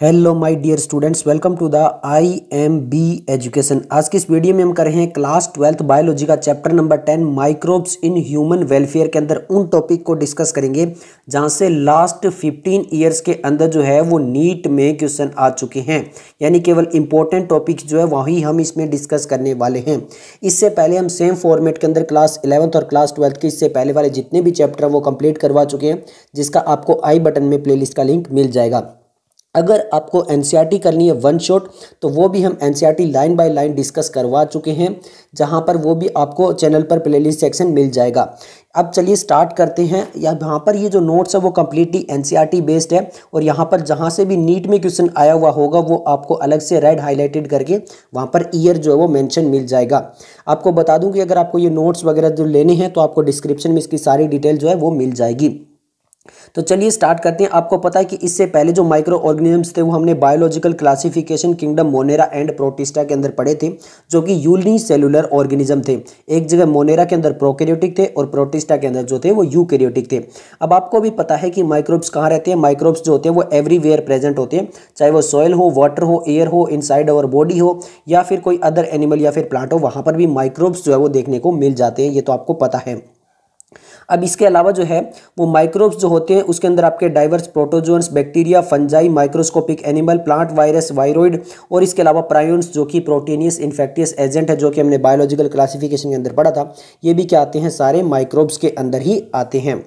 hello my dear students welcome to the I M B education आज की इस video में हम कर रहे हैं क्लास ट्वेल्थ बायोलॉजी का chapter number ten microbes in human welfare के अंदर उन टॉपिक को डिस्कस करेंगे जहां से लास्ट फिफ्टीन ईयर्स के अंदर जो है वो नीट में क्वेश्चन आ चुके हैं यानी केवल इंपॉर्टेंट टॉपिक जो है वही हम इसमें डिस्कस करने वाले हैं इससे पहले हम सेम फॉर्मेट के अंदर क्लास इलेवंथ और क्लास ट्वेल्थ के इससे पहले वाले जितने भी चैप्टर वो कंप्लीट करवा चुके हैं जिसका आपको आई बटन में प्ले का लिंक मिल जाएगा अगर आपको एन e करनी है वन शॉट तो वो भी हम एन लाइन बाय लाइन डिस्कस करवा चुके हैं जहाँ पर वो भी आपको चैनल पर प्लेलिस्ट सेक्शन मिल जाएगा अब चलिए स्टार्ट करते हैं यहाँ पर ये जो नोट्स है वो कम्प्लीटली एन बेस्ड है और यहाँ पर जहाँ से भी नीट में क्वेश्चन आया हुआ होगा वो आपको अलग से रेड हाईलाइटेड करके वहाँ पर ईयर जो है वो मेंशन मिल जाएगा आपको बता दूँ कि अगर आपको ये नोट्स वगैरह जो लेने हैं तो आपको डिस्क्रिप्शन में इसकी सारी डिटेल जो है वो मिल जाएगी तो चलिए स्टार्ट करते हैं आपको पता है कि इससे पहले जो माइक्रो ऑर्गेनिजम्स थे वो हमने biological classification kingdom Monera and Protista के अंदर पढ़े थे जो कि यूनी सेलुलर ऑर्गेनिज्म थे एक जगह मोनेरा के अंदर प्रोकेरियोटिक थे और प्रोटिस्टा के अंदर जो थे वो यूकेरियोटिक थे अब आपको भी पता है कि माइक्रोब्स कहाँ रहते हैं माइक्रोब्स जो होते हैं वो एवरीवेयर प्रेजेंट होते हैं चाहे वो सॉयल हो वाटर हो एयर हो साइड आवर बॉडी हो या फिर कोई अदर एनिमल या फिर प्लांट हो वहाँ पर भी माइक्रोब्स जो है वो देखने को मिल जाते हैं ये तो आपको पता है अब इसके अलावा जो है वो माइक्रोब्स जो होते हैं उसके अंदर आपके diverse protozoans bacteria fungi microscopic animal plant virus viroid और इसके अलावा प्रायोन्स जो कि प्रोटीनियस इन्फेक्टियस एजेंट है जो कि हमने बायोलॉजिकल क्लासिफिकेशन के अंदर पढ़ा था ये भी क्या आते हैं सारे माइक्रोब्स के अंदर ही आते हैं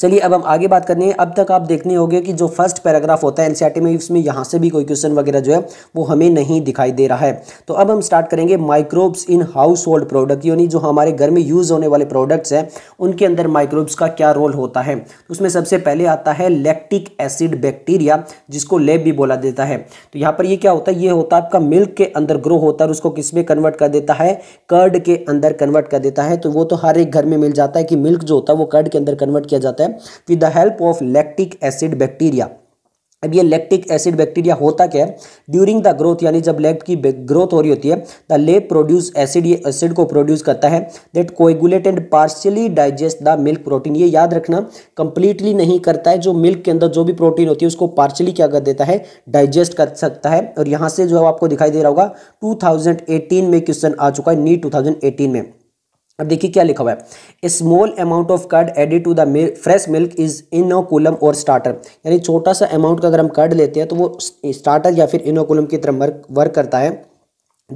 चलिए अब हम आगे बात करनी है अब तक आप देखने होंगे कि जो फर्स्ट पैराग्राफ होता है एनसीईआरटी e में इसमें यहाँ से भी कोई क्वेश्चन वगैरह जो है वो हमें नहीं दिखाई दे रहा है तो अब हम स्टार्ट करेंगे microbes in household product यानी जो हमारे घर में यूज़ होने वाले प्रोडक्ट्स हैं उनके अंदर माइक्रोब्स का क्या रोल होता है तो उसमें सबसे पहले आता है लैक्टिक एसिड बैक्टीरिया जिसको लेब भी बोला देता है तो यहाँ पर ये क्या होता है ये होता है आपका मिल्क के अंदर ग्रो होता है उसको किसमें कन्वर्ट कर देता है कर्ड के अंदर कन्वर्ट कर देता है तो वो तो हर एक घर में मिल जाता है कि मिल्क जो होता है वो कर्ड के अंदर कन्वर्ट किया जाता है है with the help of lactic acid bacteria अब ये लैक्टिक एसिड बैक्टीरिया होता क्या है ड्यूरिंग द ग्रोथ यानी जब लेप की ग्रोथ हो रही होती है द लेप प्रोड्यूस एसिड ये एसिड को प्रोड्यूस करता है that coagulate and partially digest the milk protein ये याद रखना कंप्लीटली नहीं करता है जो मिल्क के अंदर जो भी प्रोटीन होती है उसको पार्शियली क्या कर देता है डाइजेस्ट कर सकता है और यहाँ से जो आपको दिखाई दे रहा होगा टू में क्वेश्चन आ चुका है नीट टू में अब देखिए क्या लिखा हुआ है small amount of curd added to the fresh milk is inoculum और स्टार्टर यानी छोटा सा अमाउंट का अगर हम कर्ड लेते हैं तो वो स्टार्टर या फिर इनोकुलम की तरह वर्क करता है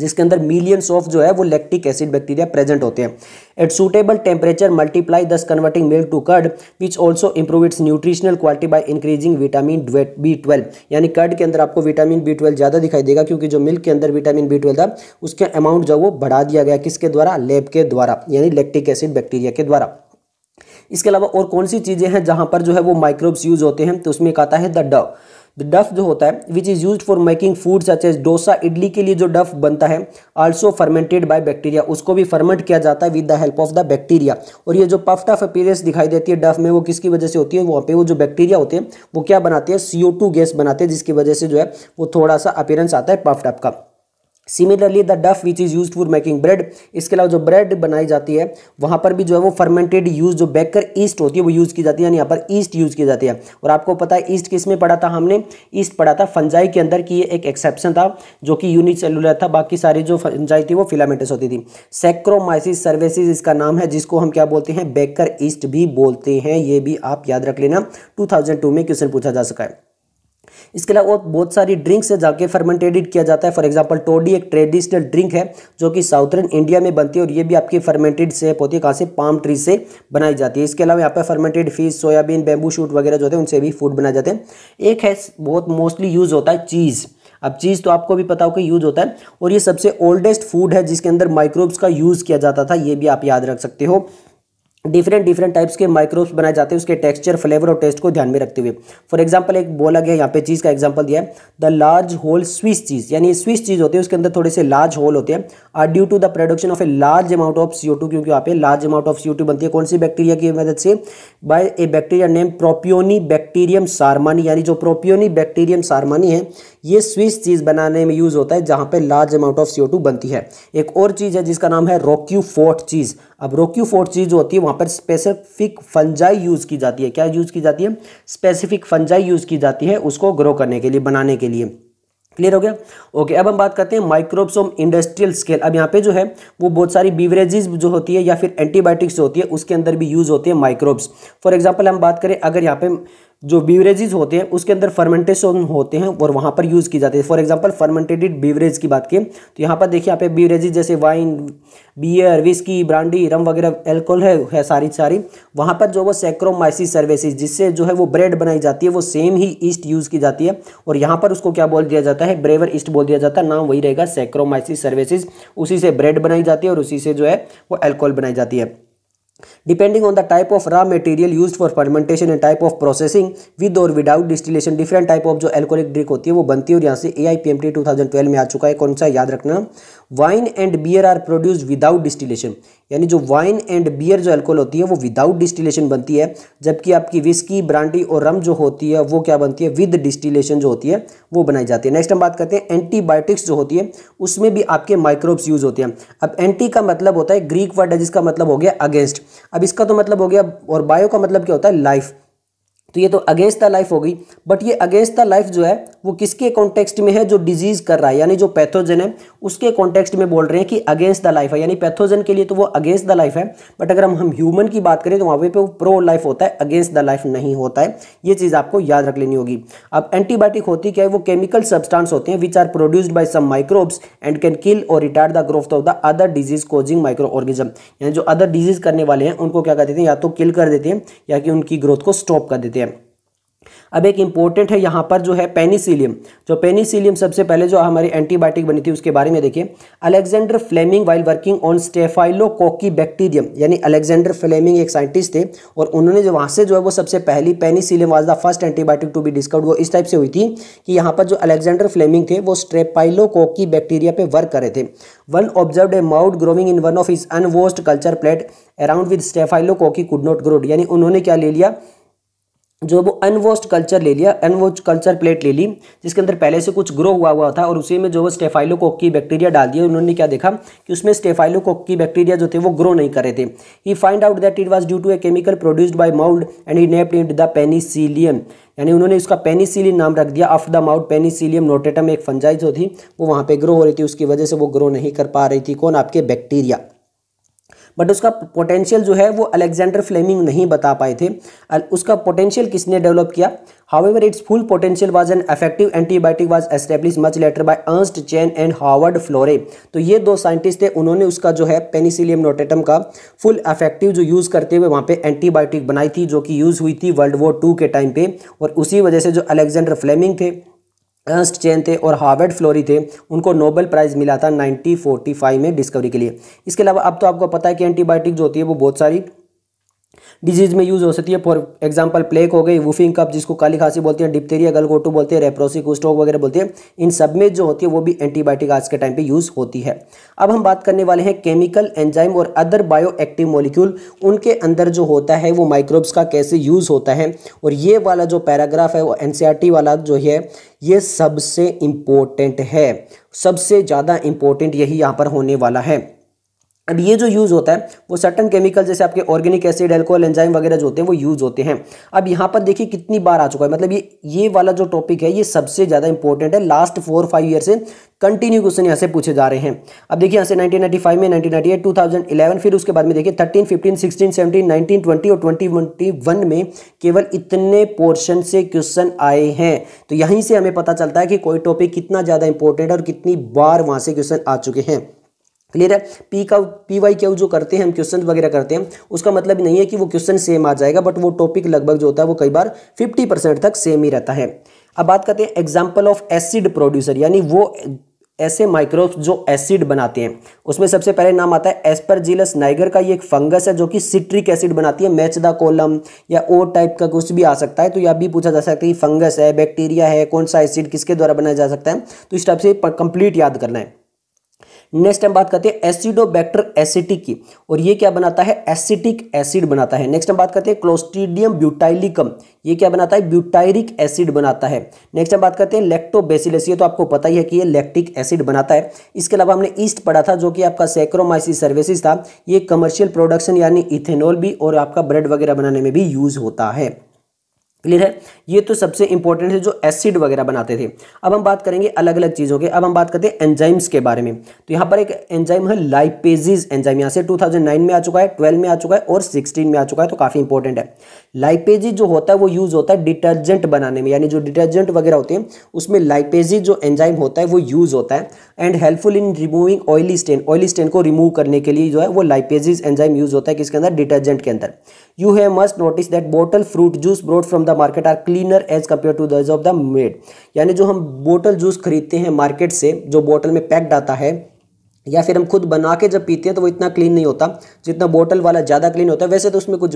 जिसके अंदर मिलियंस ऑफ जो है वो लैक्टिक एसिड बैक्टीरिया प्रेजेंट होते हैं at suitable temperature multiply thus converting milk to curd which also improve its nutritional quality by increasing vitamin B twelve यानी कर्ड के अंदर आपको विटामिन बी ट्वेल्व ज़्यादा दिखाई देगा क्योंकि जो मिल्क के अंदर विटामिन बी ट्वेल्व था उसका अमाउंट जो वो बढ़ा दिया गया किसके द्वारा लेब के द्वारा यानी लेक्टिक एसिड बैक्टीरिया के द्वारा इसके अलावा और कौन सी चीज़ें हैं जहां पर जो है वो माइक्रोब्स यूज होते हैं तो उसमें एक आता है द डव द डफ जो होता है which is use for making food such as dosa idli के लिए जो डफ बनता है आल्सो फर्मेंटेड बाय बैक्टीरिया उसको भी फर्मेंट किया जाता है with the help of the bacteria और ये जो पफ टफ अपीरियंस दिखाई देती है डफ में वो किसकी वजह से होती है वहाँ पे वो जो बैक्टीरिया होते हैं वो क्या बनाते हैं सी गैस बनाते हैं जिसकी वजह से जो है वो थोड़ा सा अपीरेंस आता है पफ टफ का similarly the dough which is use for making bread इसके अलावा जो ब्रेड बनाई जाती है वहाँ पर भी जो है वो फर्मेंटेड यूज जो बेकर ईस्ट होती है वो यूज़ की जाती है यानी यहाँ पर ईस्ट यूज़ की जाती है और आपको पता है ईस्ट किस में पढ़ा था हमने ईस्ट पढ़ा था फंजाई के अंदर की ये एक एक्सेप्शन था जो कि सेलुलर था बाकी सारी जो फंजाई थी वो फिलामेंटस होती थी सेक्रोमाइसिस सर्विसेज इसका नाम है जिसको हम क्या बोलते हैं बेकर ईस्ट भी बोलते हैं ये भी आप याद रख लेना टू में क्वेश्चन पूछा जा सका है इसके अलावा बहुत सारी ड्रिंक्स है जाके फर्मेंटेटेड किया जाता है फॉर एग्जाम्पल टोडी एक ट्रेडिशनल ड्रिंक है जो कि साउथर्न इंडिया में बनती है और ये भी आपकी फर्मेंटेड सेप होती है कहाँ से पाम ट्री से बनाई जाती है इसके अलावा यहाँ पर fermented fish soybean bamboo shoot वगैरह जो होते हैं उनसे भी फूड बनाए जाते हैं एक है बहुत मोस्टली यूज़ होता है चीज़ अब चीज़ तो आपको भी पता हो कि यूज़ होता है और ये सबसे ओल्डेस्ट फूड है जिसके अंदर माइक्रोब्स का यूज़ किया जाता था ये भी आप याद रख सकते हो डिफरेंट डिफरेंट टाइप्स के माइक्रोब्स बनाए जाते हैं उसके टेक्सचर फ्लेवर और टेस्ट को ध्यान में रखते हुए फॉर एग्जांपल एक बोला गया यहाँ पे चीज़ का एग्जांपल दिया है the large hole Swiss cheese यानी स्विस चीज़ होती है उसके अंदर थोड़े से लार्ज होल होते हैं are due to the production of a large amount of C क्योंकि यहाँ पे लार्ज अमाउंट ऑफ सी बनती है कौन सी बैक्टीरिया की मदद से by a bacteria name Propionibacterium shermanii यानी जो प्रोपियोनी बैक्टीरियम सारमानी है ये स्विस चीज़ बनाने में यूज़ होता है जहाँ पे लार्ज अमाउंट ऑफ सी बनती है एक और चीज़ है जिसका नाम है रोक्यू फोर्ट चीज़ अब रोक्यू फोर्ट चीज़ जो होती है वहाँ पर स्पेसिफिक फंजाई यूज़ की जाती है क्या यूज़ की जाती है स्पेसिफिक फंजाई यूज़ की जाती है उसको ग्रो करने के लिए बनाने के लिए क्लियर हो गया ओके अब हम बात करते हैं माइक्रोब्सोम इंडस्ट्रियल स्केल अब यहाँ पे जो है वो बहुत सारी बीवरेजेज जो होती है या फिर एंटीबायोटिक्स जो होती है उसके अंदर भी यूज़ होती है माइक्रोब्स फॉर एग्जांपल हम बात करें अगर यहाँ पे जो बीवरेजेस होते हैं उसके अंदर फर्मेंटेशन होते हैं और वहाँ पर यूज़ की जाती है फॉर एग्जांपल फर्मेंटेटेड बीवरेज की बात की तो यहाँ पर देखिए यहाँ पे बीवरेज जैसे wine beer whisky brandy rum वगैरह एल्कोहल है, है सारी सारी वहाँ पर जो वो सेक्रोमाइसिस सर्विसेज जिससे जो है वो ब्रेड बनाई जाती है वो सेम ही ईस्ट यूज़ की जाती है और यहाँ पर उसको क्या बोल दिया जाता है ब्रेवर ईस्ट बोल दिया जाता है नाम वही रहेगा सेक्रोमाइसिस सर्विसेज उसी से ब्रेड बनाई जाती है और उसी से जो है वो एल्कोहल बनाई जाती है depending on the type of raw material use for fermentation and type of processing with or without distillation different type of जो एल्कोहलिक ड्रिंक होती है वो बनती है और यहाँ से A I P M T two thousand twelve में आ चुका है कौन सा याद रखना wine and beer are produce without distillation यानी जो वाइन एंड बियर जो एल्कोहल होती है वो विदाउट डिस्टिलेशन बनती है जबकि आपकी विस्की ब्रांडी और रम जो होती है वो क्या बनती है विद डिस्टिलेशन जो होती है वो बनाई जाती है नेक्स्ट हम बात करते हैं एंटीबायोटिक्स जो होती है उसमें भी आपके माइक्रोब्स यूज होते हैं अब एंटी का मतलब होता है ग्रीक वर्ड है जिसका मतलब हो गया अगेंस्ट अब इसका तो मतलब हो गया और बायो का मतलब क्या होता है लाइफ तो ये तो अगेंस्ट द लाइफ होगी बट ये अगेंस्ट द लाइफ जो है वो किसके कॉन्टेक्स्ट में है जो डिजीज कर रहा है यानी जो पैथोजन है उसके कॉन्टेक्स्ट में बोल रहे हैं कि अगेंस्ट द लाइफ है यानी पैथोजन के लिए तो वो अगेंस्ट द लाइफ है बट अगर हम हम ह्यूमन की बात करें तो वहाँ पे वो प्रो लाइफ होता है अगेंस्ट द लाइफ नहीं होता है ये चीज़ आपको याद रख लेनी होगी अब एंटीबायोटिक होती क्या है वो केमिकल सब्सटांस होते हैं which are produced by some microbes and can kill or retard the growth of the other disease causing microorganism यानी जो अदर डिजीज करने वाले हैं उनको क्या कर देते हैं या तो किल कर देते हैं या कि उनकी ग्रोथ को स्टॉप कर देते हैं अब एक इम्पोर्टेंट है यहाँ पर जो है पेनिसिलियम जो पेनिसिलियम सबसे पहले जो हमारी एंटीबायोटिक बनी थी उसके बारे में देखिए Alexander Fleming while working on Staphylococci bacterium यानी अलेक्जेंडर फ्लेमिंग एक साइंटिस्ट थे और उन्होंने जो वहाँ से जो है वो सबसे पहली penicillium was the first antibiotic to be discovered वो इस टाइप से हुई थी कि यहाँ पर जो अलेक्जेंडर फ्लेमिंग थे वो स्टेफाइलोकोकी बैक्टीरिया पे वर्क करे थे one observe a mould growing in one of his unwashed culture plate around with Staphylococci could not grow यानी उन्होंने क्या ले लिया जो वो अनवॉस्ड कल्चर ले लिया अनवॉश कल्चर प्लेट ले ली जिसके अंदर पहले से कुछ ग्रो हुआ हुआ था और उसी में जो वो की बैक्टीरिया डाल दिया उन्होंने क्या देखा कि उसमें की बैक्टीरिया जो थे वो ग्रो नहीं कर रहे थे he find out that it was due to a chemical produced by mould and he named it the penicillium यानी उन्होंने उसका पेनिसिलिन नाम रख दिया after the mould Penicillium notatum एक फंजाई जो थी वो वहाँ पर ग्रो हो रही थी उसकी वजह से वो ग्रो नहीं कर पा रही थी कौन आपके बैक्टीरिया बट उसका पोटेंशियल जो है वो अलेक्जेंडर फ्लेमिंग नहीं बता पाए थे उसका पोटेंशियल किसने डेवलप किया however its full potential was an effective antibiotic was establish much later by Ernst Chain and Howard Florey तो ये दो साइंटिस्ट थे उन्होंने उसका जो है पेनिसिलियम नोटेटम का फुल इफेक्टिव जो यूज़ करते हुए वहाँ पे एंटीबायोटिक बनाई थी जो कि यूज़ हुई थी वर्ल्ड वॉर टू के टाइम पे और उसी वजह से जो अलेक्जेंडर फ्लेमिंग थे अर्स्ट चैन थे और हार्वर्ड फ्लोरी थे उनको नोबेल प्राइज़ मिला था 1945 में डिस्कवरी के लिए इसके अलावा अब तो आपको पता है कि एंटीबायोटिक जो होती है वो बहुत सारी डिजीज़ में यूज़ हो सकती है फॉर एग्जाम्पल प्लेक हो गई वूफिंग कप जिसको काली खांसी बोलते हैं डिप्टेरिया गलगोटू बोलते हैं रेप्रोसिक स्टोक वगैरह बोलते हैं इन सब में जो होती है वो भी एंटीबायोटिक आज के टाइम पर यूज़ होती है अब हम बात करने वाले हैं केमिकल एंजाइम और अदर बायो एक्टिव मोलिक्यूल उनके अंदर जो होता है वो माइक्रोब्स का कैसे यूज़ होता है और ये वाला जो पैराग्राफ है वो एन e वाला जो है ये सबसे इम्पोर्टेंट है सबसे ज़्यादा इम्पोर्टेंट यही यहाँ पर होने वाला है अब ये जो यूज़ होता है वो सर्टन केमिकल जैसे आपके ऑर्गेनिक एसिड एल्कोहल एंजाइम वगैरह जो होते हैं वो यूज़ होते हैं अब यहाँ पर देखिए कितनी बार आ चुका है मतलब ये ये वाला जो टॉपिक है ये सबसे ज़्यादा इंपॉर्टेंट है लास्ट फोर फाइव ईयर से कंटिन्यू क्वेश्चन यहाँ से पूछे जा रहे हैं अब देखिए यहाँ से नाइनटीन में नाइनटीन नाइटी फिर उसके बाद में देखिए thirteen fifteen sixteen seventeen nineteen twenty और ट्वेंटी में केवल इतने पोर्शन से क्वेश्चन आए हैं तो यहीं से हमें पता चलता है कि कोई टॉपिक कितना ज़्यादा इंपॉर्टेंट है और कितनी बार वहाँ से क्वेश्चन आ चुके हैं क्लियर है पी का पी वाई क्यू जो करते हैं हम क्वेश्चन वगैरह करते हैं उसका मतलब नहीं है कि वो क्वेश्चन सेम आ जाएगा बट वो टॉपिक लगभग जो होता है वो कई बार फिफ्टी परसेंट तक सेम ही रहता है अब बात करते हैं एग्जाम्पल ऑफ एसिड प्रोड्यूसर यानी वो ऐसे माइक्रोब्स जो एसिड बनाते हैं उसमें सबसे पहले नाम आता है एस्परजिलस नाइगर का ये एक फंगस है जो कि सिट्रिक एसिड बनाती है मैच द कोलम या ओ टाइप का कुछ भी आ सकता है तो यह भी पूछा जा सकता है कि फंगस है बैक्टीरिया है कौन सा एसिड किसके द्वारा बनाया जा सकता है तो इस टाइप से कंप्लीट याद करना है नेक्स्ट हम बात करते हैं एसिडोबैक्टर एसिटिक की और ये क्या बनाता है एसिटिक एसिड बनाता है नेक्स्ट हम बात करते हैं क्लोस्टीडियम ब्यूटाइलिकम ये क्या बनाता है ब्यूटायरिक एसिड बनाता है नेक्स्ट हम बात करते हैं लेक्टोबेसिलस ये तो आपको पता ही है कि ये लैक्टिक एसिड बनाता है इसके अलावा हमने ईस्ट पढ़ा था जो कि आपका सेक्रोमाइसिस सर्विसेज था ये कमर्शियल प्रोडक्शन यानी इथेनॉल भी और आपका ब्रेड वगैरह बनाने में भी यूज़ होता है क्लियर है ये तो सबसे इंपॉर्टेंट है जो एसिड वगैरह बनाते थे अब हम बात करेंगे अलग अलग चीज़ों के अब हम बात करते हैं एंजाइम्स के बारे में तो यहाँ पर एक एंजाइम है लाइपेजिज एंजाइम यहाँ से 2009 में आ चुका है 12 में आ चुका है और 16 में आ चुका है तो काफ़ी इंपॉर्टेंट है लाइपेजिज जो होता है वो यूज़ होता है डिटर्जेंट बनाने में यानी जो डिटर्जेंट वगैरह होते हैं उसमें लाइपेजिज जो एंजाइम होता है वो यूज़ होता है and helpful in removing oily stain oily stain को रिमूव करने के लिए जो है वो लाइपेजिज एंजाइम यूज़ होता है किसके अंदर डिटर्जेंट के अंदर you have must notice that bottle fruit juice brought from the the market are cleaner as compared to those of the made यानी जो हम बोटल जूस खरीदते हैं मार्केट से जो बोटल में पैक्ड आता है या फिर हम खुद बना के जब पीते हैं तो वो इतना क्लीन नहीं होता जितना बोतल वाला ज़्यादा क्लीन होता है वैसे तो उसमें कुछ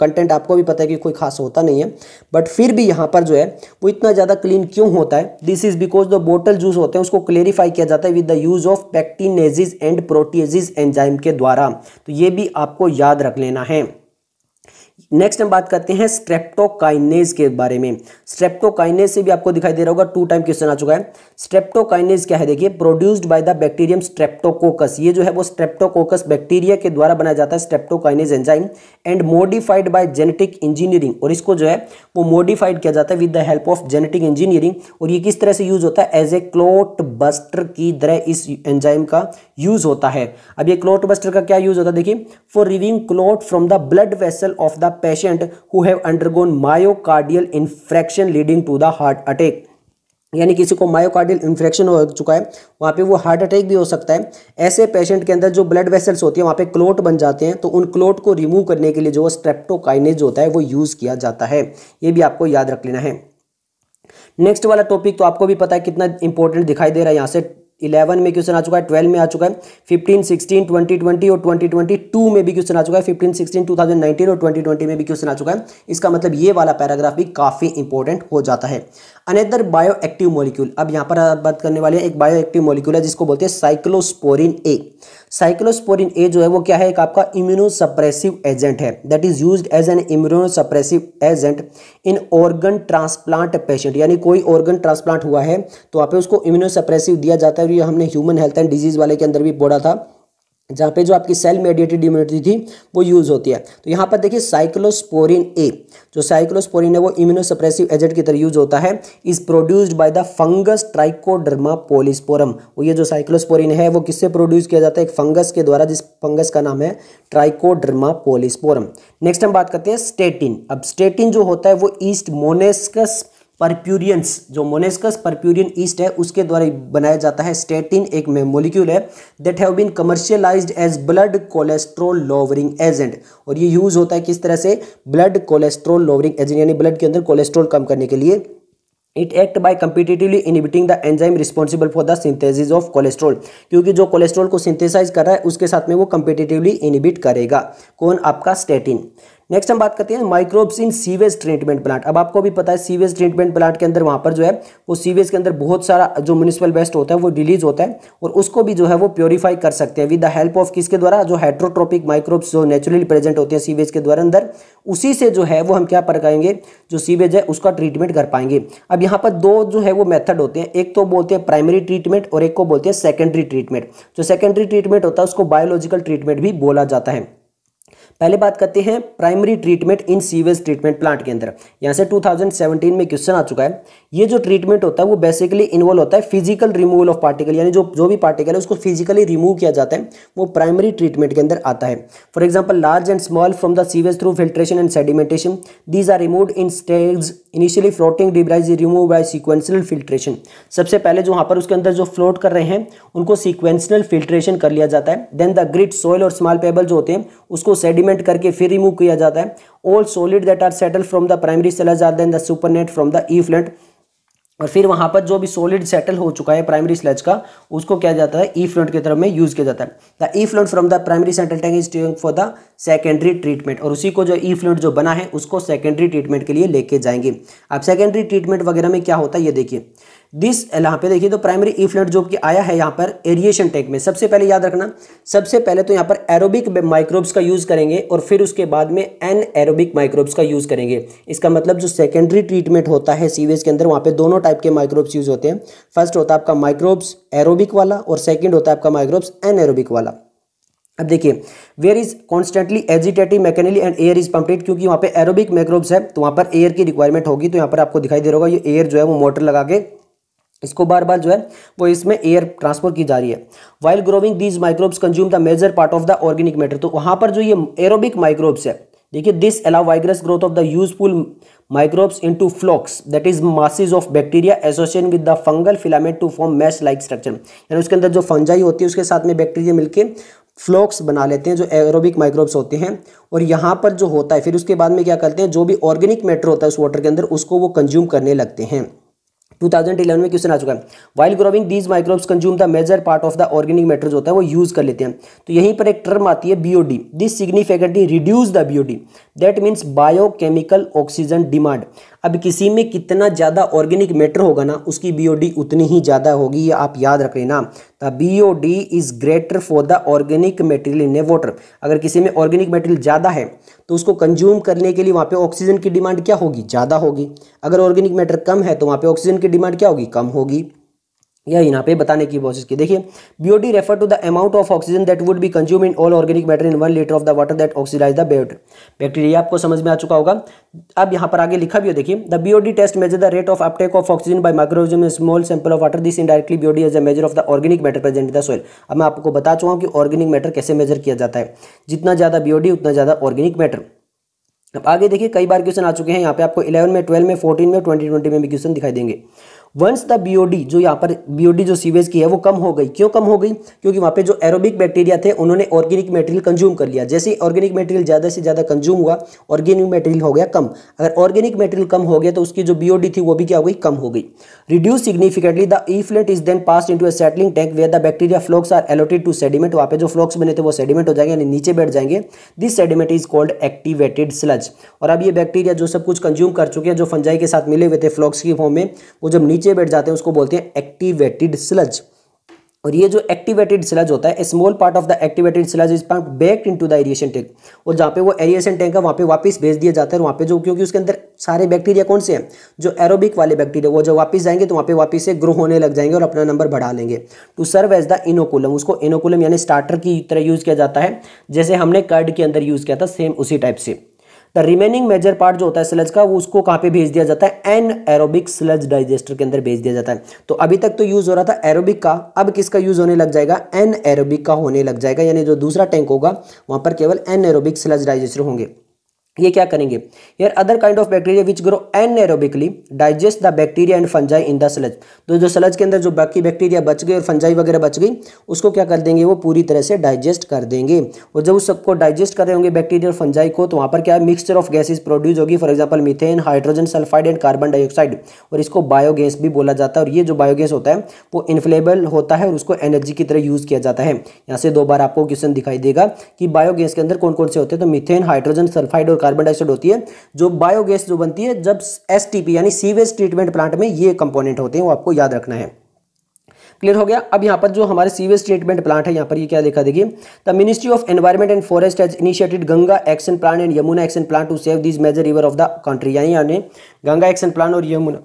कंटेंट आपको भी पता है कि कोई खास होता नहीं है बट फिर भी यहाँ पर जो है वो इतना ज़्यादा क्लीन क्यों होता है this is because the bottle juice होते हैं उसको क्लेरिफाई किया जाता है with the use of pectinases and proteases enzyme के द्वारा तो ये भी आपको याद रख लेना है नेक्स्ट हम बात करते हैं स्ट्रेप्टोकाइनेज के बारे में स्ट्रेप्टोकाइनेज से भी आपको दिखाई दे रहा होगा टू टाइम क्वेश्चन आ चुका है स्ट्रेप्टोकाइनेज क्या है देखिए produced by the bacterium Streptococcus ये जो है वो स्ट्रेप्टोकोकस बैक्टीरिया के द्वारा बनाया जाता है streptokinase enzyme and modified by genetic engineering और इसको जो है वो मोडिफाइड किया जाता है with the help of genetic engineering और ये किस तरह से यूज होता है एज ए क्लोट बस्टर की तरह इस एंजाइम का यूज होता है अब ये क्लोट बस्टर का क्या यूज होता है देखिए for removing clot from the blood vessel of the patient who have undergone myocardial infarction leading to the heart attack यानी किसी को मायोकार्डियल इन्फ्रेक्शन हो चुका है वहाँ पे वो हार्ट अटैक भी हो सकता है ऐसे पेशेंट के अंदर जो ब्लड वेसल्स होती है वहाँ पे क्लोट बन जाते हैं तो उन क्लोट को रिमूव करने के लिए जो स्ट्रेप्टोकाइनेज होता है वो यूज़ किया जाता है ये भी आपको याद रख लेना है नेक्स्ट वाला टॉपिक तो आपको भी पता है कितना इंपॉर्टेंट दिखाई दे रहा है यहाँ से इलेवन में क्वेश्चन आ चुका है ट्वेल्व में आ चुका है फिफ्टीन सिक्सटीन ट्वेंटी ट्वेंटी और ट्वेंटी ट्वेंटी टू में भी क्वेश्चन आ चुका है fifteen sixteen two thousand nineteen और ट्वेंटी ट्वेंटी में भी क्वेश्चन आ चुका है इसका मतलब ये वाला पैराग्राफ भी काफ़ी इंपॉर्टेंट हो जाता है अनेदर बायो एक्टिव मॉलिक्यूल अब यहाँ पर बात करने वाले हैं एक बायो एक्टिव मॉलिक्यूल है जिसको बोलते हैं साइक्लोस्पोरिन ए साइक्लोस्पोरिन ए जो है वो क्या है एक आपका इम्यूनोसप्रेसिव एजेंट है that is use as an immunosuppressive agent in organ transplant patient यानी कोई ऑर्गन ट्रांसप्लांट हुआ है तो वहाँ पे उसको इम्यूनोसप्रेसिव दिया जाता है और ये हमने ह्यूमन हेल्थ एंड डिजीज वाले के अंदर भी बोला था जहाँ पे जो आपकी सेल मेडिएटेड इम्यूनिटी थी वो यूज़ होती है तो यहाँ पर देखिए साइक्लोस्पोरिन ए जो साइक्लोस्पोरिन है वो इम्यूनोसप्रेसिव एजेंट की तरह यूज होता है is produced by the fungus Trichoderma polysporum वो ये जो साइक्लोस्पोरिन है वो किससे प्रोड्यूस किया जाता है एक फंगस के द्वारा जिस फंगस का नाम है ट्राइकोडर्मा पोलिस्पोरम नेक्स्ट हम बात करते हैं स्टेटिन अब स्टेटिन जो होता है वो ईस्ट मोनेस्कस परप्यूरियंस जो मोनेस्कस परप्यूरियन ईस्ट है उसके द्वारा बनाया जाता है स्टेटिन एक मोलिक्यूल है that have been commercialised as blood cholesterol lowering agent और ये यूज होता है किस तरह से ब्लड कोलेस्ट्रॉल लोवरिंग एजेंट यानी ब्लड के अंदर कोलेस्ट्रॉल कम करने के लिए it act by competitively inhibiting the enzyme responsible for the synthesis of cholesterol क्योंकि जो कोलेस्ट्रॉल को सिंथेसाइज कर रहा है उसके साथ में वो कम्पिटेटिवली इनिबिट करेगा कौन आपका स्टेटिन नेक्स्ट हम बात करते हैं microbes in sewage treatment plant अब आपको भी पता है सीवेज ट्रीटमेंट प्लांट के अंदर वहाँ पर जो है वो सीवेज के अंदर बहुत सारा जो म्यूनिसिपल वेस्ट होता है वो रिलीज होता है और उसको भी जो है वो प्योरीफाई कर सकते हैं विद द हेल्प ऑफ किसके द्वारा जो हाइड्रोट्रोपिक माइक्रोब्स जो नेचुरली प्रेजेंट होते हैं सीवेज के द्वारा अंदर उसी से जो है वो हम क्या पाएंगे जो सीवेज है उसका ट्रीटमेंट कर पाएंगे अब यहाँ पर दो जो है वो मेथड होते हैं एक तो बोलते हैं प्राइमरी ट्रीटमेंट और एक को बोलते हैं सेकेंडरी ट्रीटमेंट जो सेकेंडरी ट्रीटमेंट होता है उसको बायोलॉजिकल ट्रीटमेंट भी बोला जाता है पहले बात करते हैं primary treatment in sewage treatment plant के अंदर यहाँ से 2017 में क्वेश्चन आ चुका है ये जो ट्रीटमेंट होता है वो बेसिकली इन्वॉल्व होता है फिजिकल रिमूवल ऑफ पार्टिकल यानी जो जो भी पार्टिकल है उसको फिजिकली रिमूव किया जाता है वो प्राइमरी ट्रीटमेंट के अंदर आता है for example large and small from the sewage through filtration and sedimentation these are remove in stage initially floating debris remove by sequential filtration सबसे पहले जो वहाँ पर उसके अंदर जो फ्लोट कर रहे हैं उनको सीक्वेंशनल फिल्ट्रेशन कर लिया जाता है देन द ग्रिट सॉइल और स्मॉल पेबल जो होते हैं उसको सेडिमेंट करके फिर रिमूव किया जाता है all solid that are settle from the primary settlers are then the supernate from the effluent और फिर वहाँ पर जो भी सॉलिड सेटल हो चुका है प्राइमरी स्लेज का उसको क्या जाता है ई e फ्लोट की तरफ में यूज़ किया जाता है the effluent from the primary सेंट्रल tank is for the secondary treatment और उसी को जो ई e फ्लोट जो बना है उसको सेकेंडरी ट्रीटमेंट के लिए लेके जाएंगे अब सेकेंडरी ट्रीटमेंट वगैरह में क्या होता है ये देखिए दिस यहाँ पे देखिए तो प्राइमरी इफ्लेट जो कि आया है यहाँ पर एरिएशन टैंक में सबसे पहले याद रखना सबसे पहले तो यहाँ पर एरोबिक माइक्रोब्स का यूज़ करेंगे और फिर उसके बाद में एन एरोबिक माइक्रोब्स का यूज़ करेंगे इसका मतलब जो सेकेंडरी ट्रीटमेंट होता है सीवेज के अंदर वहाँ पर दोनों टाइप के माइक्रोब्स यूज़ होते हैं फर्स्ट होता है आपका माइक्रोब्स एरोबिक वाला और सेकेंड होता है आपका माइक्रोब्स एन एरोबिक वाला अब देखिए where is constantly agitated mechanically and air is pumped क्योंकि वहाँ पे एरोबिक माइक्रोब्स है तो वहाँ पर एयर की रिक्वायरमेंट होगी तो यहाँ पर आपको दिखाई दे रहा होगा ये एयर जो है वो मोटर लगा के इसको बार बार जो है वो इसमें एयर ट्रांसफर की जा रही है while growing these microbes consume the major part of the organic matter तो वहाँ पर जो ये एरोबिक माइक्रोब्स है देखिए this allow vigorous growth of the useful microbes into flocs that is masses of bacteria associate with the fungal filament to form mesh like structure यानी उसके अंदर जो फंजाई होती है उसके साथ में बैक्टीरिया मिलकर फ्लॉक्स बना लेते हैं जो एरोबिक माइक्रोब्स होते हैं और यहाँ पर जो होता है फिर उसके बाद में क्या करते हैं जो भी ऑर्गेनिक मैटर होता है उस वाटर के अंदर उसको वो कंज्यूम करने लगते हैं 2011 में क्वेश्चन आ चुका है while growing these microbes consume the major part of the organic matter होता है वो यूज कर लेते हैं तो यहीं पर एक टर्म आती है BOD this significantly reduce the BOD that means biochemical oxygen demand अब किसी में कितना ज़्यादा ऑर्गेनिक मैटर होगा ना उसकी बीओडी उतनी ही ज़्यादा होगी ये आप याद रख लेना the BOD is greater for the organic material in a water अगर किसी में ऑर्गेनिक मेटेरियल ज़्यादा है तो उसको कंज्यूम करने के लिए वहाँ पे ऑक्सीजन की डिमांड क्या होगी ज़्यादा होगी अगर ऑर्गेनिक मैटर कम है तो वहाँ पे ऑक्सीजन की डिमांड क्या होगी कम होगी या यहाँ पे बताने की कोशिश की देखिए BOD refer to the amount of oxygen that would be consume in all organic matter in one litre of the water that oxidise the better bacteria आपको समझ में आ चुका होगा अब यहाँ पर आगे लिखा भी हो देखिए the BOD test measure the rate of uptake of oxygen by microorganism small sample of water this in indirectly BOD as a measure of the organic matter present the soil अब मैं आपको बता चुका हूँ कि ऑर्गेनिक मैटर कैसे major किया जाता है जितना ज़्यादा बीओडी उतना ज़्यादा ऑर्गेनिक मैटर अब आगे देखिए कई बार क्वेश्चन आ चुके हैं यहाँ पे आपको इलेवन में ट्वेल्व में फोर्टीन में ट्वेंटी ट्वेंटी में भी क्वेश्चन दिखाई देंगे वंस द बीओडी जो यहाँ पर बीओडी जो सीवेज की है वो कम हो गई क्यों कम हो गई क्योंकि वहाँ पे जो एरोबिक बैक्टीरिया थे उन्होंने ऑर्गेनिक मटेरियल कंज्यूम कर लिया जैसे ऑर्गेनिक मटेरियल ज़्यादा से ज़्यादा कंज्यूम हुआ ऑर्गेनिक मटेरियल हो गया कम अगर ऑर्गेनिक मटेरियल कम हो गया तो उसकी जो बीओडी थी वो भी क्या हो गई कम हो गई reduce significantly the effluent is then pass into a settling tank where the bacteria flocs are allotted to sediment वहाँ पे जो फ्लॉक्स बने थे वो सेडिमेंट हो जाएंगे यानी नीचे बैठ जाएंगे this sediment is called activated sludge और अब ये बैक्टीरिया जो सब कुछ कंज्यूम कर चुके हैं जो फंजाई के साथ मिले हुए थे फ्लॉक्स की फॉर्म में वो जब नीचे बैठ जाते हैं उसको बोलते हैं एक्टिवेटेड स्लज और ये जो एक्टिवेटेड स्लज होता है small part of the activated sludge is backed into the aeration tank और जहाँ पे वो एरिएशन टैंक है वहाँ पे वापस भेज दिया जाता है वहाँ पे जो क्योंकि उसके अंदर सारे बैक्टीरिया कौन से हैं जो एरोबिक वाले बैक्टीरिया वो जब वापस जाएंगे तो वहाँ पे वापस से ग्रो होने लग जाएंगे और अपना नंबर बढ़ा लेंगे to serve as the inoculum उसको इनोकुलम यानी स्टार्टर की तरह यूज़ किया जाता है जैसे हमने कर्ड के अंदर यूज़ किया था सेम उसी टाइप से रिमेनिंग मेजर पार्ट जो होता है स्लज का वो उसको कहाँ पे भेज दिया जाता है एन एरोबिक स्लज डाइजेस्टर के अंदर भेज दिया जाता है तो अभी तक तो यूज हो रहा था एरोबिक का अब किसका यूज होने लग जाएगा एन एरोबिक का होने लग जाएगा यानी जो दूसरा टैंक होगा वहां पर केवल एन एरोबिक स्लज डाइजेस्टर होंगे ये क्या करेंगे यार other kind of bacteria which grow anaerobically digest the bacteria and fungi in the sludge तो जो सलज के अंदर जो बाकी बैक्टीरिया बच गए और फंजाई वगैरह बच गई उसको क्या कर देंगे वो पूरी तरह से डाइजेस्ट कर देंगे और जब उस सबको डाइजेस्ट कर रहे होंगे बैक्टीरिया और फंजाई को तो वहाँ पर क्या मिक्सचर ऑफ गैसेज प्रोड्यूस होगी for example methane hydrogen sulphide and carbon dioxide और इसको बायोगैस भी बोला जाता है और ये जो बायोगैस होता है वो इन्फ्लेबल होता है और उसको एनर्जी की तरह यूज़ किया जाता है यहाँ से दो बार आपको क्वेश्चन दिखाई देगा कि बायोगैस के अंदर कौन कौन से होते हैं तो मिथेन हाइड्रोजन सल्फाइड और कार्बन डाइऑक्साइड होती है जो बायोगैस जो बनती है जब एस यानी सीवेज ट्रीटमेंट प्लांट में ये कंपोनेंट होते हैं वो आपको याद रखना है क्लियर हो गया अब यहाँ पर जो हमारे सीवेज ट्रीटमेंट प्लांट है यहाँ पर ये क्या देखा देखिए the ministry of environment and forest has initiated Ganga action plan and Yamuna action plan to save this major river of the country यानी यानी गंगा एक्शन प्लान और यमुना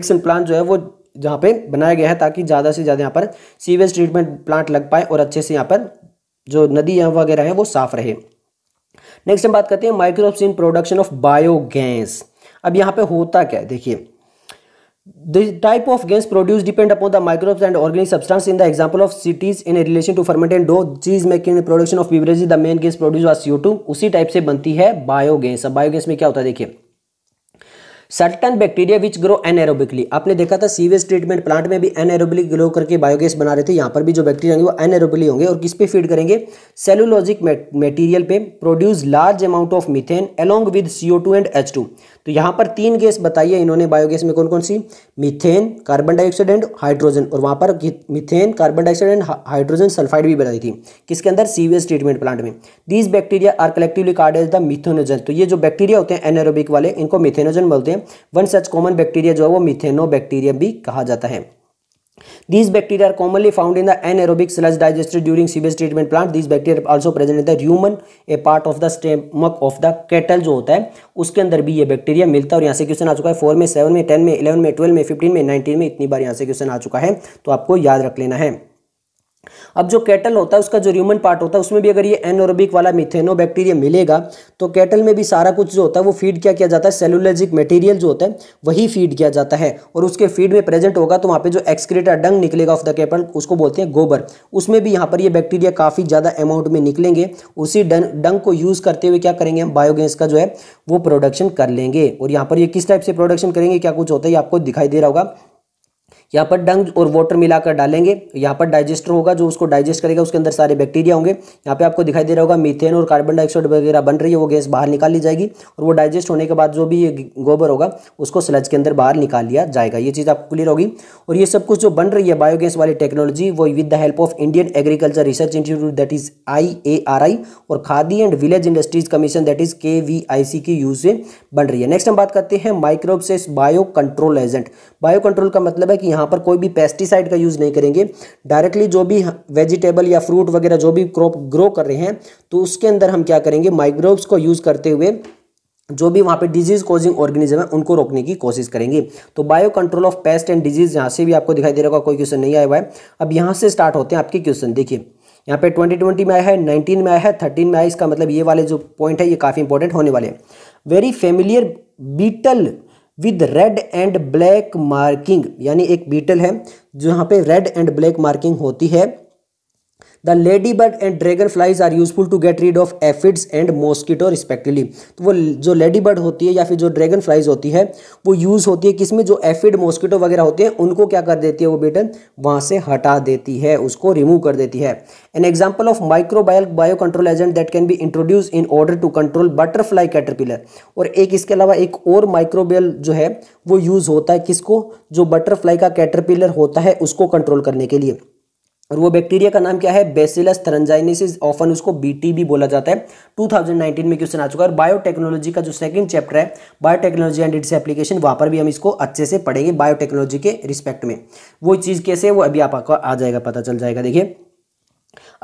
एक्शन प्लान जो है वो जहाँ पे बनाया गया है ताकि ज़्यादा से ज़्यादा यहाँ पर सीवेज ट्रीटमेंट प्लांट लग पाए और अच्छे से यहाँ पर जो नदी वगैरह है वो साफ रहे नेक्स्ट हम बात करते हैं microbe in production of biogas अब यहाँ पे होता क्या है देखिए the type of gas produce depend upon the microbes and organic substance in the example of cities in relation to fermented dough cheese making production of beverage the main gas produce was you उसी type से बनती है biogas अब biogas में क्या होता है देखिए certain bacteria which grow anaerobically आपने देखा था सीवेज ट्रीटमेंट प्लांट में भी एनएरोबिकली ग्रो करके बायोगैस बना रहे थे यहाँ पर भी जो बैक्टीरिया होंगे वो एनएरोबिकली होंगे और किस पे फीड करेंगे सेलुलॉजिक मटेरियल पे produce large amount of methane along with CO two and H two तो यहाँ पर तीन गैस बताइए इन्होंने बायोगैस में कौन कौन सी methane carbon dioxide and hydrogen और वहाँ पर methane carbon dioxide and hydrogen sulphide भी बताई थी किसके अंदर सीवेज ट्रीटमेंट प्लांट में these bacteria are collectively called as the methanogen तो ये जो बैक्टीरिया होते हैं एनएरोबिक वाले इनको मिथेनोजन बोलते हैं वन सच कॉमन बैक्टीरिया जो है वो मिथेनो बैक्टीरिया भी कहा जाता है this bacteria are commonly found in the anaerobic sludge digester during sewage treatment plant this bacteria also present in the human a part of the stomach of the cattle जो होता है उसके अंदर भी ये बैक्टीरिया मिलता है और यहाँ से क्वेश्चन आ चुका है फोर में सेवन में टेन में इलेवन में ट्वेल्व में फिफ्टीन में नाइनटीन में इतनी बार यहाँ से क्वेश्चन आ चुका है तो आपको याद रख लेना है अब जो कैटल होता है उसका जो ह्यूमन पार्ट होता है उसमें भी अगर ये एनोरबिक वाला मिथेनो बैक्टीरिया मिलेगा तो कैटल में भी सारा कुछ जो होता है वो फीड क्या किया जाता है सेलुलजिक मटेरियल जो होता है वही फीड किया जाता है और उसके फीड में प्रेजेंट होगा तो वहाँ पे जो एक्सक्रेटा डंग निकलेगा ऑफ द कैटल उसको बोलते हैं गोबर उसमें भी यहाँ पर ये बैक्टीरिया काफ़ी ज़्यादा अमाउंट में निकलेंगे उसी डंग को यूज़ करते हुए क्या करेंगे हम बायोगैस का जो है वो प्रोडक्शन कर लेंगे और यहाँ पर ये किस टाइप से प्रोडक्शन करेंगे क्या कुछ होता है आपको दिखाई दे रहा होगा यहाँ पर डंग और वाटर मिलाकर डालेंगे यहाँ पर डाइजेस्टर होगा जो उसको डाइजेस्ट करेगा उसके अंदर सारे बैक्टीरिया होंगे यहाँ पे आपको दिखाई दे रहा होगा मीथेन और कार्बन डाइऑक्साइड वगैरह बन रही है वो गैस बाहर निकाल ली जाएगी और वो डाइजेस्ट होने के बाद जो भी गोबर होगा उसको स्लज के अंदर बाहर निकाल लिया जाएगा ये चीज़ आपको क्लियर होगी और ये सब कुछ जो बन रही है बायोगैस वाली टेक्नोलॉजी वो with the help of Indian agriculture research institute that is I A R I और Khadi and village industries commission that is K V I C की यूज से बन रही है नेक्स्ट हम बात करते हैं microbes as biocontrol agent biocontrol का मतलब है कि यहाँ यहाँ पर कोई भी पेस्टिसाइड का यूज़ नहीं करेंगे डायरेक्टली जो भी वेजिटेबल या फ्रूट वगैरह जो भी क्रॉप ग्रो कर रहे हैं तो उसके अंदर हम क्या करेंगे माइक्रोब्स को यूज़ करते हुए जो भी वहाँ पे डिजीज कोजिंग ऑर्गेनिज्म है उनको रोकने की कोशिश करेंगे तो biocontrol of pest and disease यहाँ से भी आपको दिखाई दे रहा होगा कोई क्वेश्चन नहीं आया हुआ है अब यहाँ से स्टार्ट होते हैं आपके क्वेश्चन देखिए यहाँ पे 2020 में आया है 19 में आया है 13 में आया इसका मतलब ये वाले जो पॉइंट है ये काफ़ी इंपॉर्टेंट होने वाले हैं very familiar beetle with red and black marking यानी एक बीटल है जहाँ पे रेड एंड ब्लैक मार्किंग होती है the ladybird and dragonflies are useful to get rid of aphids and mosquito respectively तो वो जो लेडी बर्ड होती है या फिर जो ड्रैगन फ्लाइज होती है वो यूज़ होती है किसमें जो एफिड मॉस्किटो वगैरह होते हैं उनको क्या कर देती है वो बेटन वहाँ से हटा देती है उसको रिमूव कर देती है an example of microbial biocontrol agent that can be introduce in order to control butterfly caterpillar और एक इसके अलावा एक और माइक्रोबायल जो है वो यूज़ होता है किसको जो बटरफ्लाई का कैटरपिलर होता है उसको कंट्रोल करने के लिए और वो बैक्टीरिया का नाम क्या है बेसिलस थरजाइनिस ऑफन उसको भी बोला जाता है 2019 में क्वेश्चन आ चुका है और बायोटेक्नोलॉजी का जो सेकंड चैप्टर है बायोटेक्नोलॉजी एंड इट्स एप्लीकेशन वहाँ पर भी हम इसको अच्छे से पढ़ेंगे बायोटेक्नोलॉजी के रिस्पेक्ट में वो चीज़ कैसे है वो अभी आपको आ जाएगा पता चल जाएगा देखिए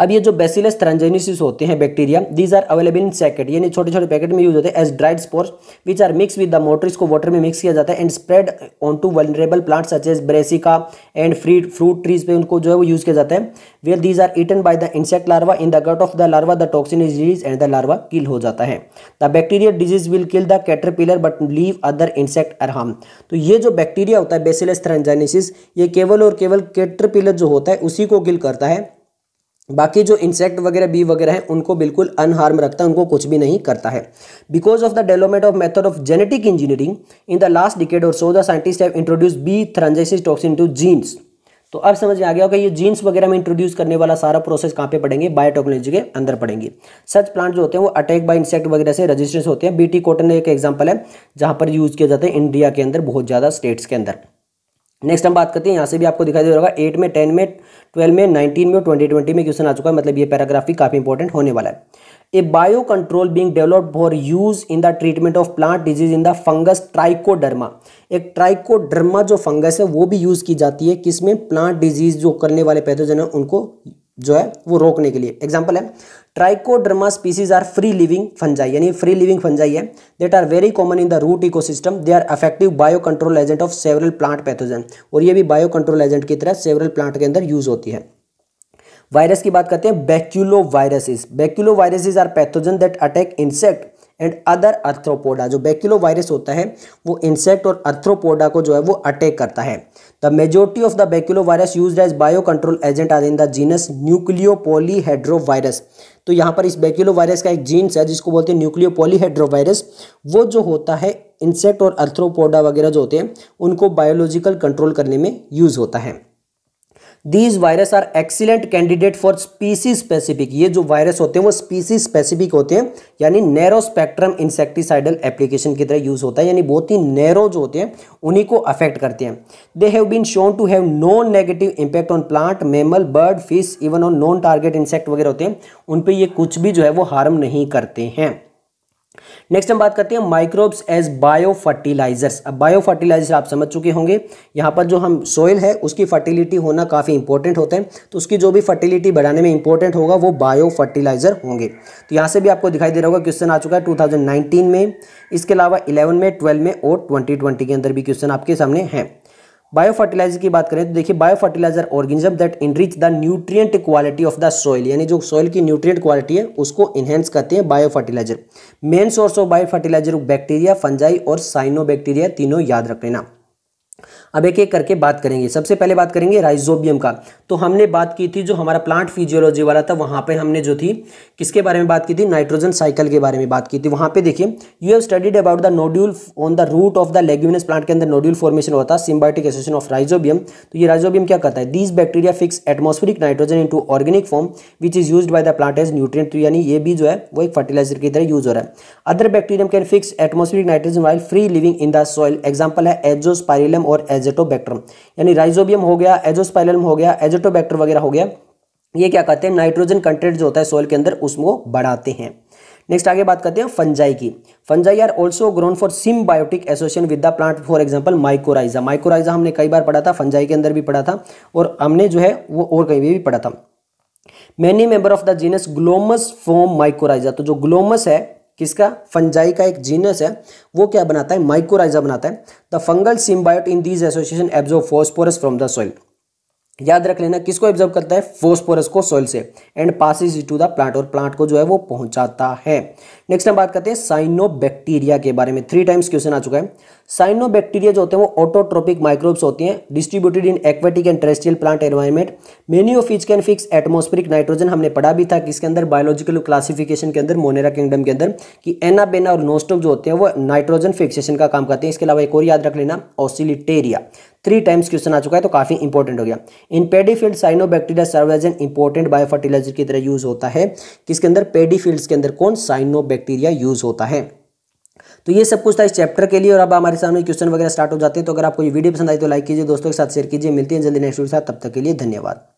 अब ये जो बेसिलस थ्रंजेनिसिस होते हैं bacteria these are available in sachet यानी छोटे छोटे पैकेट में यूज होते हैं as dried spores which are mix with the motor इसको वाटर में मिक्स किया जाता है and spread on to vulnerable plants such as Brassica and free fruit trees पे उनको जो है वो यूज किया जाता है where these are eaten by the insect larva in the gut of the larva the toxin is release and the larva kill हो जाता है the bacteria disease will kill the caterpillar but leave other insect are harm तो ये जो bacteria होता है bacillus थ्रंजेनिसिस ये केवल और केवल कैटरपिलर जो होता है उसी को किल करता है बाकी जो इंसेक्ट वगैरह बी वगैरह हैं उनको बिल्कुल अनहार्म रखता है उनको कुछ भी नहीं करता है because of the development of method of genetic engineering in the last decade और so the scientist have introduce B thuringiensis toxin to genes तो अब समझ में आ गया होगा ये जीन्स वगैरह में इंट्रोड्यूस करने वाला सारा प्रोसेस कहाँ पे पड़ेंगे बायोटेक्नोलॉजी के अंदर पड़ेंगे सच प्लांट जो होते हैं वो अटैक बाय इंसेक्ट वगैरह से रजिस्टेंस होते हैं बीटी कॉटन एक एग्जाम्पल है जहाँ पर यूज़ किया जाता है इंडिया के अंदर बहुत ज़्यादा स्टेट्स के अंदर नेक्स्ट हम बात करते हैं यहाँ से भी आपको दिखाई दे रहा होगा एट में टेन में ट्वेल्व में नाइनटीन में ट्वेंटी ट्वेंटी में क्वेश्चन आ चुका है मतलब ये पैराग्राफी काफ़ी इंपॉर्टेंट होने वाला है a biocontrol being developed for use in the treatment of plant disease in the fungus Trichoderma एक ट्राइकोडर्मा जो फंगस है वो भी यूज़ की जाती है किसमें प्लांट डिजीज जो करने वाले पैदोजन है उनको जो है वो रोकने के लिए एग्जाम्पल है Trichoderma species are free living fungi यानी फ्री लिविंग फंजाई है that are very common in the root ecosystem they are effective biocontrol agent of several plant pathogen और ये भी बायो कंट्रोल एजेंट की तरह several plant के अंदर use होती है वायरस की बात करते हैं baculoviruses baculoviruses are pathogen that attack insect and other arthropoda जो बैक्यूलो वायरस होता है वो इंसेक्ट और अर्थ्रोपोडा को जो है वो अटैक करता है the majority of The majority of the baculovirus used as biocontrol agent are in the genus virus तो यहाँ पर इस वायरस का एक जीन्स है जिसको बोलते हैं वायरस वो जो होता है इंसेक्ट और अर्थ्रोपोडा वगैरह जो होते हैं उनको बायोलॉजिकल कंट्रोल करने में यूज़ होता है these virus are excellent candidate for species specific ये जो वायरस होते हैं वो स्पीसी स्पेसिफिक होते हैं यानी नैरो स्पेक्ट्रम इंसेक्टिसाइडल एप्लीकेशन की तरह यूज होता है यानी बहुत ही नैरो जो होते हैं उन्हीं को अफेक्ट करते हैं they have been shown to have no negative impact on plant mammal bird fish even on non target insect वगैरह होते हैं उन पर ये कुछ भी जो है वो हार्म नहीं करते हैं नेक्स्ट हम बात करते हैं माइक्रोब्स एज बायो फर्टिलाइजर्स अब बायो फर्टिलाइजर आप समझ चुके होंगे यहाँ पर जो हम सॉइल है उसकी फर्टिलिटी होना काफ़ी इंपॉर्टेंट होता है तो उसकी जो भी फर्टिलिटी बढ़ाने में इंपॉर्टेंट होगा वो बायो फर्टिलाइजर होंगे तो यहाँ से भी आपको दिखाई दे रहा होगा क्वेश्चन आ चुका है टू में इसके अलावा इलेवन में ट्वेल्व में और ट्वेंटी के अंदर भी क्वेश्चन आपके सामने हैं बायो फर्टिलाइजर की बात करें तो देखिए biofertiliser organism that enrich the nutrient quality of the soil यानी जो सॉइल की न्यूट्रिएंट क्वालिटी है उसको इनहेंस करते हैं biofertiliser main source of biofertiliser bacteria fungi और साइनो बैक्टीरिया तीनों याद रख लेना अब एक एक करके बात करेंगे सबसे पहले बात करेंगे राइजोबियम का तो हमने बात की थी जो हमारा प्लांट फिजियोलॉजी वाला था वहाँ पे हमने जो थी किसके बारे में बात की थी नाइट्रोजन साइकिल के बारे में बात की थी वहाँ पे देखिए you have studied about the nodule on the root of the leguminous plant के अंदर नोड्यूल फॉर्मेशन होता है सिम्बायोटिक एसोसिएशन ऑफ राइजोबियम तो ये राइजोबियम क्या करता है these bacteria fix atmospheric nitrogen in organic form which is use by the plant as nutrient तो यानी ये भी जो है वो एक फर्टिलाइजर की तरह यूज हो रहा है other bacterium can fix atmospheric nitrogen while free living in the soil example है एजोस्पायरिलम और एज एजेटोबैक्टर यानी राइजोबियम हो गया एजोस्पाइलम हो गया एजेटोबैक्टर वगैरह हो गया ये क्या कहते हैं नाइट्रोजन कंटेंट जो होता है सोयल के अंदर उसमें बढ़ाते हैं नेक्स्ट आगे बात करते हैं फंजाई की fungi are also grown for symbiotic association with the plant for example mycorrhiza mycorrhiza हमने कई बार पढ़ा था फंजाई के अंदर भी पढ़ा था और हमने जो है वो और कहीं भी भी पढ़ा था many member of the genus Glomus form mycorrhiza तो जो ग्लोमस है किसका फंजाई का एक जीनस है वो क्या बनाता है माइक्रोराइजा बनाता है the fungal symbiont in these association absorb phosphorus from the soil याद रख लेना किसको एब्जॉर्व करता है फोस्फोरस को सॉइल से and passes to the plant और प्लांट को जो है वो पहुंचाता है नेक्स्ट हम बात करते हैं साइनोबैक्टीरिया के बारे में थ्री टाइम्स क्वेश्चन आ चुका है साइनो बैक्टीरिया जो होते हैं वो ऑटोट्रोपिक माइक्रोब्स होती हैं distributed in aquatic and terrestrial plant environment many of which can fix atmospheric nitrogen हमने पढ़ा भी था किसके अंदर बायोलॉजिकल क्लासिफिकेशन के अंदर मोनेरा किंगडम के अंदर कि एना बेना और नोस्टोक जो होते हैं वो नाइट्रोजन फिक्सेशन का काम करते हैं इसके अलावा एक और याद रख लेना ऑसिलिटेरिया थ्री टाइम्स क्वेश्चन आ चुका है तो काफी इंपॉर्टेंट हो गया in paddy field cyanobacteria serve as an important biofertiliser की तरह यूज होता है किसके अंदर पेडीफील्ड्स के अंदर कौन साइनोबैक्टीरिया यूज होता है तो ये सब कुछ था इस चैप्टर के लिए और अब हमारे सामने क्वेश्चन वगैरह स्टार्ट हो जाते हैं तो अगर आपको ये वीडियो पसंद आई तो लाइक कीजिए दोस्तों के साथ शेयर कीजिए मिलती है जल्दी नेक्स्ट वीडियो के साथ तब तक के लिए धन्यवाद